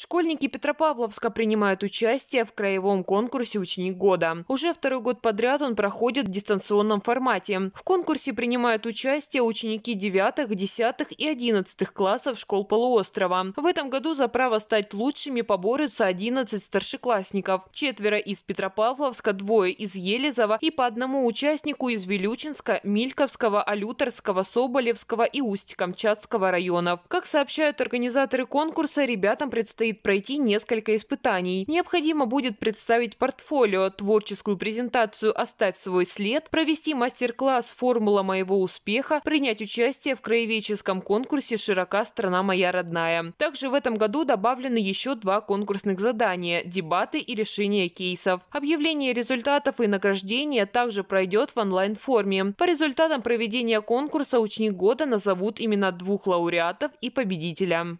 Школьники Петропавловска принимают участие в краевом конкурсе «Ученик года». Уже второй год подряд он проходит в дистанционном формате. В конкурсе принимают участие ученики 9, 10 и 11 классов школ полуострова. В этом году за право стать лучшими поборются 11 старшеклассников. Четверо из Петропавловска, двое из Елизова и по одному участнику из Вилючинска, Мильковского, Алюторского, Соболевского и Усть-Камчатского районов. Как сообщают организаторы конкурса, ребятам предстоит предстоит пройти несколько испытаний. Необходимо будет представить портфолио, творческую презентацию «Оставь свой след», провести мастер-класс «Формула моего успеха», принять участие в краеведческом конкурсе «Широка страна моя родная». Также в этом году добавлены еще два конкурсных задания – дебаты и решение кейсов. Объявление результатов и награждение также пройдет в онлайн-форме. По результатам проведения конкурса ученик года назовут имена двух лауреатов и победителя.